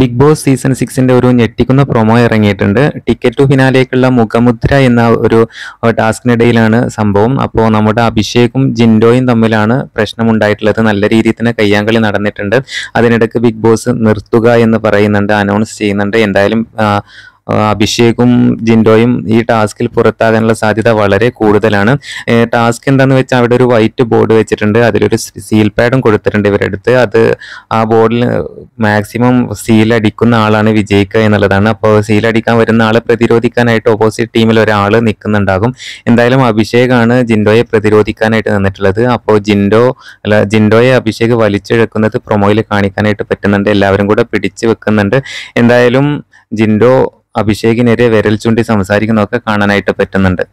big boss season സിക്സിന്റെ ഒരു ഞെട്ടിക്കുന്ന promo ഇറങ്ങിയിട്ടുണ്ട് ടിക്കറ്റ് ടു ഫിനാലേക്കുള്ള മുഖമുദ്ര എന്ന ഒരു ടാസ്കിനിടയിലാണ് സംഭവം അപ്പോൾ നമ്മുടെ അഭിഷേകും ജിൻഡോയും തമ്മിലാണ് പ്രശ്നമുണ്ടായിട്ടുള്ളത് നല്ല രീതിയിൽ തന്നെ കയ്യാങ്കളി നടന്നിട്ടുണ്ട് അതിനിടയ്ക്ക് ബിഗ് ബോസ് നിർത്തുക എന്ന് പറയുന്നുണ്ട് അനൗൺസ് ചെയ്യുന്നുണ്ട് എന്തായാലും അഭിഷേകും ജിൻഡോയും ഈ ടാസ്കിൽ പുറത്താകാനുള്ള സാധ്യത വളരെ കൂടുതലാണ് ടാസ്ക് എന്താന്ന് വെച്ചാൽ അവിടെ ഒരു വൈറ്റ് ബോർഡ് വെച്ചിട്ടുണ്ട് അതിലൊരു സീൽ പാഡും കൊടുത്തിട്ടുണ്ട് ഇവരുടെ അടുത്ത് അത് ആ ബോർഡിൽ മാക്സിമം സീൽ അടിക്കുന്ന ആളാണ് വിജയിക്കുക എന്നുള്ളതാണ് അപ്പോൾ സീൽ അടിക്കാൻ വരുന്ന ആളെ പ്രതിരോധിക്കാനായിട്ട് ഓപ്പോസിറ്റ് ടീമിൽ ഒരാൾ നിൽക്കുന്നുണ്ടാകും എന്തായാലും അഭിഷേകാണ് ജിൻഡോയെ പ്രതിരോധിക്കാനായിട്ട് നിന്നിട്ടുള്ളത് അപ്പോൾ ജിൻഡോ അല്ല ജിൻഡോയെ അഭിഷേക് വലിച്ചെടുക്കുന്നത് പ്രൊമോയിൽ കാണിക്കാനായിട്ട് പറ്റുന്നുണ്ട് എല്ലാവരും കൂടെ പിടിച്ചു വെക്കുന്നുണ്ട് എന്തായാലും ജിൻഡോ അഭിഷേകിനെതിരെ വിരൽ ചൂണ്ടി സംസാരിക്കുന്നതൊക്കെ കാണാനായിട്ട് പറ്റുന്നുണ്ട്